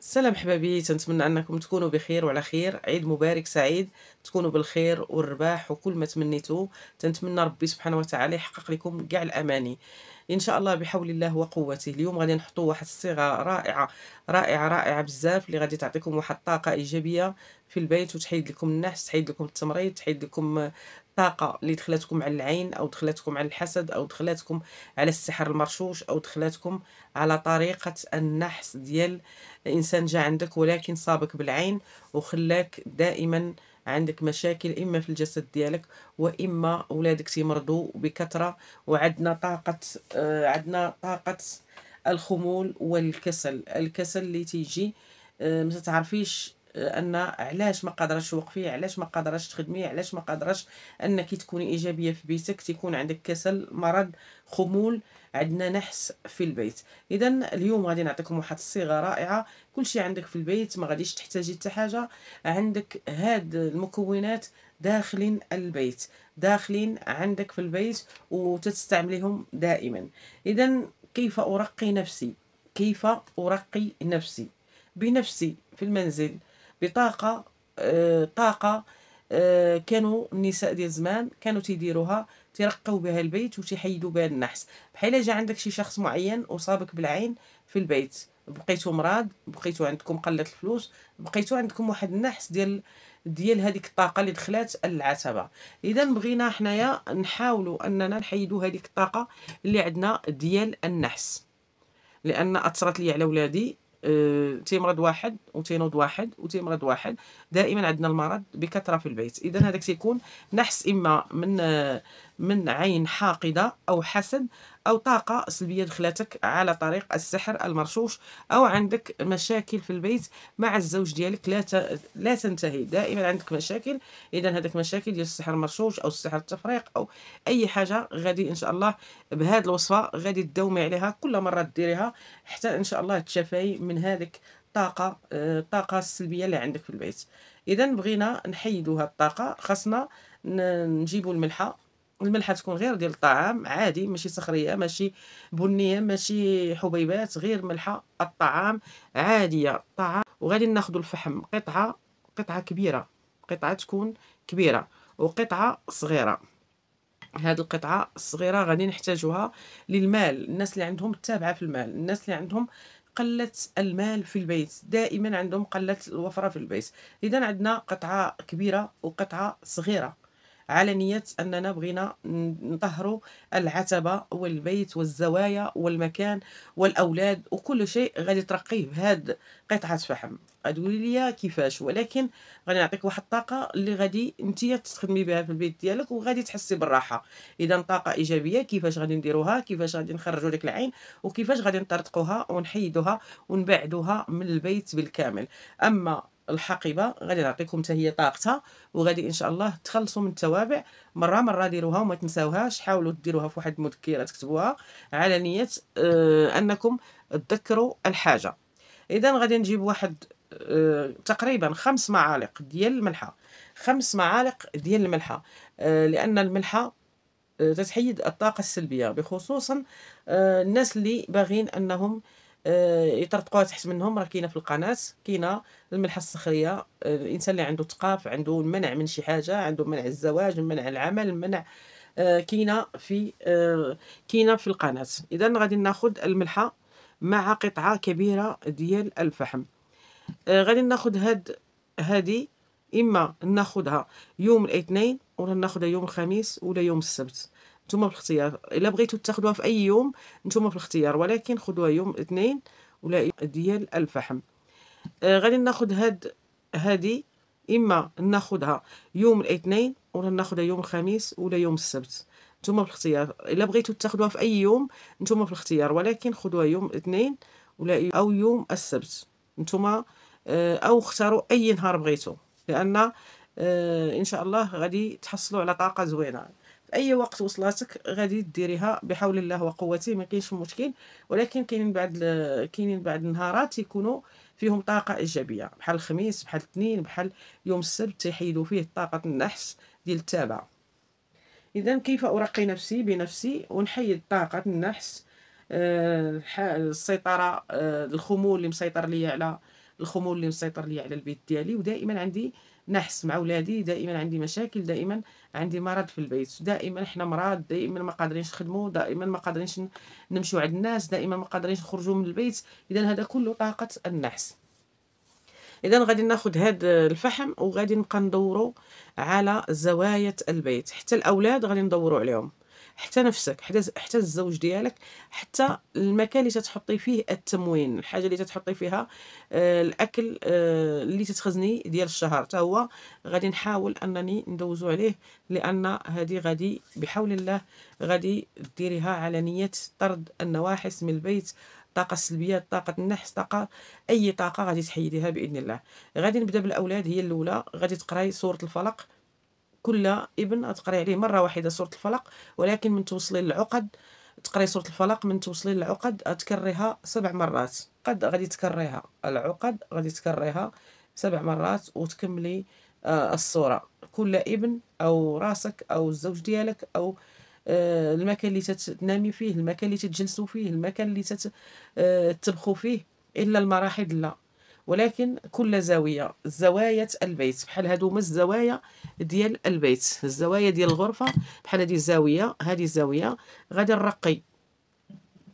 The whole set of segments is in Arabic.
سلام حبايبي تنتمنى انكم تكونوا بخير وعلى خير عيد مبارك سعيد تكونوا بالخير والرباح وكل ما تمنيتو تنتمنى ربي سبحانه وتعالى يحقق لكم كاع الاماني ان شاء الله بحول الله وقوته اليوم غادي نحطوا واحد الصيغه رائعه رائعه رائعه بزاف اللي غادي تعطيكم واحد الطاقه ايجابيه في البيت وتحيد لكم النحس تحيد لكم التمريض تحيد لكم الطاقه اللي دخلتكم على العين او دخلتكم على الحسد او دخلتكم على السحر المرشوش او دخلتكم على طريقه النحس ديال انسان جا عندك ولكن صابك بالعين وخلاك دائما عندك مشاكل اما في الجسد ديالك واما ولادك تيمرضوا بكثره وعندنا طاقه آه عندنا طاقه الخمول والكسل الكسل اللي تيجي آه ما تعرفيش ان علاش ما قادراش توقفي علاش ما قادراش تخدمي علاش ما قادراش انك تكوني ايجابيه في بيتك تكون عندك كسل مرض خمول عندنا نحس في البيت اذا اليوم غادي نعطيكم واحد الصيغه رائعه كلشي عندك في البيت ما غاديش تحتاجي حتى حاجه عندك هاد المكونات داخلين البيت داخلين عندك في البيت وتستعمليهم دائما اذا كيف ارقي نفسي كيف ارقي نفسي بنفسي في المنزل بطاقه آه، طاقه آه، كانوا النساء ديال زمان كانوا تيديروها تيرقوا بها البيت وتيحيدوا بها النحس بحال جا عندك شي شخص معين وصابك بالعين في البيت بقيتو مراد بقيتو عندكم قله الفلوس بقيتو عندكم واحد النحس ديال ديال هذيك الطاقه اللي دخلات العتبه اذا بغينا حنايا نحاولوا اننا نحيدوا هذيك الطاقه اللي عندنا ديال النحس لان اثرت لي على ولادي آه، تيمرض واحد وتينوض واحد وتيمرض واحد دائما عندنا المرض بكثره في البيت اذا هذاك تيكون نحس اما من آه، من عين حاقدة أو حسد أو طاقة سلبية دخلتك على طريق السحر المرشوش أو عندك مشاكل في البيت مع الزوج ديالك لا ت... لا تنتهي دائما عندك مشاكل إذا هذاك مشاكل ديال السحر المرشوش أو السحر التفريق أو أي حاجة غادي إن شاء الله بهاد الوصفة غادي تداومي عليها كل مرة ديريها حتى إن شاء الله تشافي من هذيك الطاقة الطاقة آه، السلبية اللي عندك في البيت إذا بغينا نحيدوا هاد الطاقة خاصنا نجيبوا الملحة الملحه تكون غير ديال الطعام عادي ماشي صخريه ماشي بنيه ماشي حبيبات غير ملحه الطعام عاديه الطعام وغادي ناخذ الفحم قطعه قطعه كبيره قطعه تكون كبيره وقطعه صغيره هاد القطعه الصغيره غادي نحتاجوها للمال الناس اللي عندهم التابعه في المال الناس اللي عندهم قلة المال في البيت دائما عندهم قلة الوفرة في البيت إذا عندنا قطعة كبيرة وقطعة صغيرة على نية أننا بغينا نطهروا العتبة والبيت والزوايا والمكان والأولاد وكل شيء غادي ترقيه بهاد قطعة فحم غتقولي لي كيفاش ولكن غادي نعطيك واحد الطاقه اللي غادي نتيا تخدمي بها في البيت ديالك وغادي تحسي بالراحه اذا طاقه ايجابيه كيفاش غادي نديروها كيفاش غادي نخرجوا ديك العين وكيفاش غادي نطرطقوها ونحيدوها ونبعدوها من البيت بالكامل اما الحقيبه غادي نعطيكم حتى هي طاقتها وغادي ان شاء الله تخلصوا من التوابع مره مره ديروها وما تنساوهاش حاولوا ديروها في واحد المذكره تكتبوها على نيه آه انكم تذكروا الحاجه اذا غادي نجيب واحد آه تقريبا خمس معالق ديال الملحه خمس معالق ديال الملحه آه لان الملحه آه، تتحيد الطاقه السلبيه بخصوصا آه، الناس اللي باغين انهم آه، يطرطقوها تحت منهم راه كاينه في القناه كاينه الملحه الصخريه آه، الانسان اللي عنده ثقاف عنده منع من شي حاجه عنده منع الزواج منع العمل منع آه، كاينه في كاينه في القناه اذا غادي ناخذ الملحه مع قطعه كبيره ديال الفحم غادي ناخذ هاد هادي اما ناخذها يوم الاثنين ولا ناخذها يوم الخميس ولا يوم السبت نتوما في الاختيار الا بغيتو تاخذوها في اي يوم نتوما في الاختيار ولكن خذوها يوم اثنين ولا ديال الفحم آه غادي ناخذ هاد هادي اما ناخذها يوم الاثنين ولا ناخذها يوم الخميس ولا يوم السبت نتوما في الاختيار الا بغيتو تاخذوها في اي يوم نتوما في الاختيار ولكن خذوها يوم اثنين ولا او يوم السبت نتوما آه او اختاروا اي نهار بغيتو لان آه ان شاء الله غادي تحصلوا على طاقه زوينه اي وقت وصلاتك غادي ديريها بحول الله وقوته ما كاينش مشكل ولكن كاينين بعض كاينين بعض النهارات يكونوا فيهم طاقه ايجابيه بحال الخميس بحال الاثنين بحال يوم السبت تيحيدوا فيه طاقه النحس ديال التابعه اذا كيف ارقي نفسي بنفسي ونحيد طاقه النحس أه السيطره أه الخمول اللي مسيطر ليا على الخمول اللي مسيطر ليا على البيت ديالي ودائما عندي نحس مع ولادي دائما عندي مشاكل دائما عندي مرض في البيت دائما حنا مراد دائما ما قادرينش نخدموا دائما ما قادرينش نمشيو عند الناس دائما ما قادرينش نخرجوا من البيت اذا هذا كله طاقه النحس اذا غادي ناخذ هذا الفحم وغادي نبقى ندورو على زوايا البيت حتى الاولاد غادي ندورو عليهم حتى نفسك حتى حتى الزوج ديالك حتى المكان اللي تتحطي فيه التموين الحاجه اللي تتحطي فيها آه، الاكل آه، اللي تتخزني ديال الشهر حتى هو غادي نحاول انني ندوزو عليه لان هذه غادي بحول الله غادي ديريها على نيه طرد النواحس من البيت الطاقه السلبيه طاقه النحس طاقه اي طاقه غادي تحيديها باذن الله غادي نبدا بالاولاد هي الاولى غادي تقراي سوره الفلق كل ابن تقري عليه مرة واحدة سورة الفلق ولكن من توصلي للعقد تقري سورة الفلق من توصلي للعقد تكريها سبع مرات قد غادي تكريها العقد غادي تكريها سبع مرات وتكملي آه، الصورة كل ابن أو راسك أو الزوج ديالك أو آه، المكان اللي تتنامي فيه المكان اللي تتجلسوا فيه المكان اللي تتبخوا آه، فيه إلا المراحل لا ولكن كل زاوية زوايا البيت بحال هادو هما الزوايا ديال البيت الزوايا ديال الغرفة بحال هذه الزاوية هذه الزاوية غادي نرقي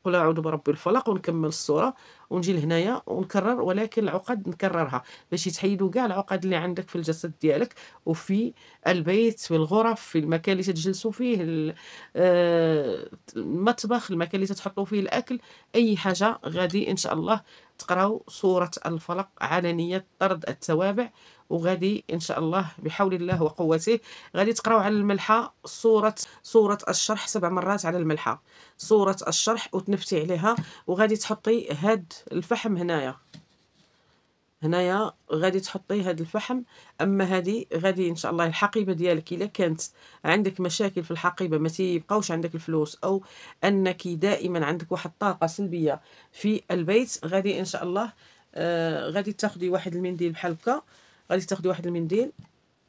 نقول اعوذ برب الفلق ونكمل الصوره ونجي لهنايا ونكرر ولكن العقد نكررها باش يتحيدوا كاع العقد اللي عندك في الجسد ديالك وفي البيت في الغرف في المكان اللي تجلسوا فيه آه، المطبخ المكان اللي تحطوا فيه الاكل اي حاجه غادي ان شاء الله تقراو سوره الفلق علنيه طرد التوابع وغادي ان شاء الله بحول الله وقوته غادي تقراو على الملحه صوره صوره الشرح سبع مرات على الملحه صوره الشرح وتنفتي عليها وغادي تحطي هاد الفحم هنايا هنايا غادي تحطي هاد الفحم اما هادي غادي ان شاء الله الحقيبه ديالك الا كانت عندك مشاكل في الحقيبه ما تيبقاوش عندك الفلوس او انك دائما عندك واحد الطاقه سلبيه في البيت غادي ان شاء الله آه غادي تاخدي واحد المنديل بحال هكا غادي تاخدي واحد المنديل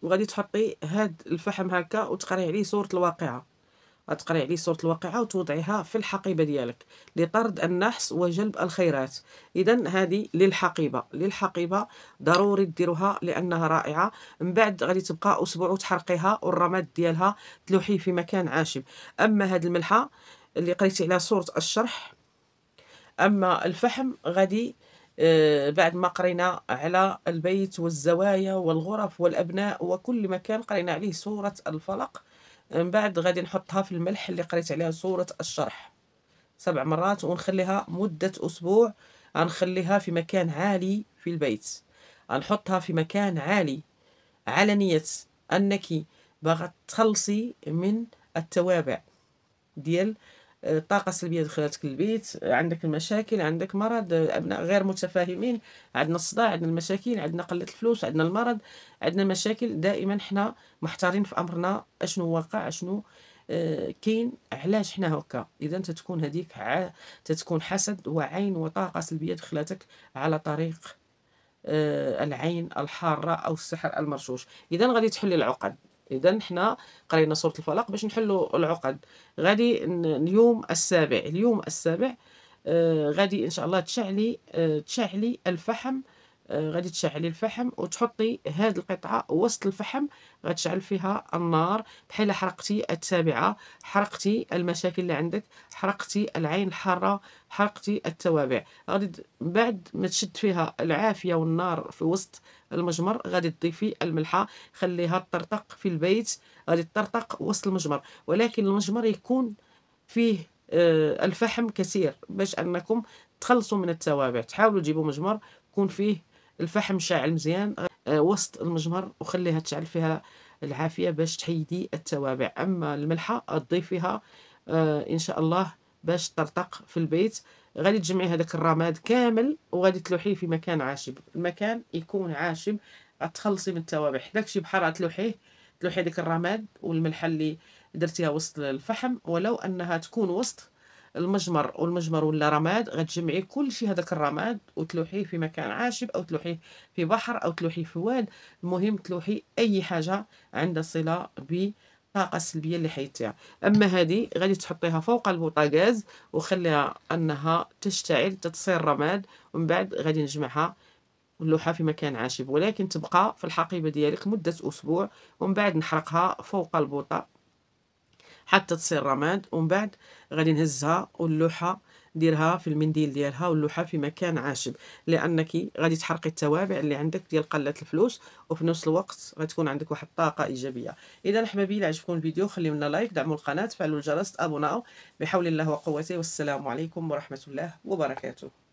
وغادي تحطي هاد الفحم هكا وتقري عليه صوره الواقعه غتقري عليه صوره الواقعه وتوضعيها في الحقيبه ديالك لطرد النحس وجلب الخيرات اذا هذه للحقيبه للحقيبه ضروري ديروها لانها رائعه من بعد غادي تبقى اسبوع وتحرقيها والرماد ديالها تلوحيه في مكان عاشب اما هاد الملحه اللي قريتي عليها صوره الشرح اما الفحم غادي آه، بعد ما قرينا على البيت والزوايا والغرف والأبناء وكل مكان قرينا عليه سورة الفلق من بعد غادي نحطها في الملح اللي قريت عليها سورة الشرح سبع مرات ونخليها مدة أسبوع غنخليها في مكان عالي في البيت غنحطها في مكان عالي على نية أنك باغا تخلصي من التوابع ديال الطاقة السلبية دخلتك البيت عندك المشاكل عندك مرض أبناء غير متفاهمين عندنا الصداع عندنا المشاكل عندنا قلة الفلوس عندنا المرض عندنا مشاكل دائما حنا محتارين في أمرنا أشنو واقع أشنو آه، كاين علاش حنا هكا اذا تتكون هذيك ع... تتكون حسد وعين وطاقه سلبيه دخلتك على طريق آه، العين الحاره او السحر المرشوش اذا غادي تحل العقد اذا حنا قرينا سوره الفلق باش نحلوا العقد غادي اليوم السابع اليوم السابع آه غادي ان شاء الله تشعلي آه تشعلي الفحم آه غادي تشعلي الفحم وتحطي هاد القطعه وسط الفحم غتشعل فيها النار بحال حرقتي التابعه حرقتي المشاكل اللي عندك حرقتي العين الحاره حرقتي التوابع غادي بعد ما تشد فيها العافيه والنار في وسط المجمر غادي تضيفي الملحه خليها ترتق في البيت غادي ترتق وسط المجمر ولكن المجمر يكون فيه آه، الفحم كثير باش انكم تخلصوا من التوابع تحاولوا تجيبوا مجمر يكون فيه الفحم شاعل مزيان آه، وسط المجمر وخليها تشعل فيها العافيه باش تحيدي التوابع اما الملحه تضيفيها آه، ان شاء الله باش ترتق في البيت غادي تجمعي هذاك الرماد كامل وغادي تلوحيه في مكان عاشب المكان يكون عاشب غتخلصي من التوابح داكشي بحال غتلوحيه تلوحي ديك الرماد والملحه اللي درتيها وسط الفحم ولو انها تكون وسط المجمر والمجمر ولا رماد غتجمعي كل شيء هذاك الرماد وتلوحيه في مكان عاشب او تلوحيه في بحر او تلوحيه في واد المهم تلوحي اي حاجه عندها صله ب الطاقه السلبيه اللي حيتيها اما هذه غادي تحطيها فوق البوطاغاز وخليها انها تشتعل تتصير رماد ومن بعد غادي نجمعها اللوحه في مكان عاشب ولكن تبقى في الحقيبه ديالك مده اسبوع ومن بعد نحرقها فوق البوطه حتى تصير رماد ومن بعد غادي نهزها واللوحه ديرها في المنديل ديالها واللوحه في مكان عاشب لانك غادي تحرقي التوابع اللي عندك ديال قله الفلوس وفي نفس الوقت غتكون عندك واحد الطاقه ايجابيه اذا حبايبي الا عجبكم الفيديو خليو لنا لايك دعموا القناه فعلوا الجرس ابوناو بحول الله وقوته والسلام عليكم ورحمه الله وبركاته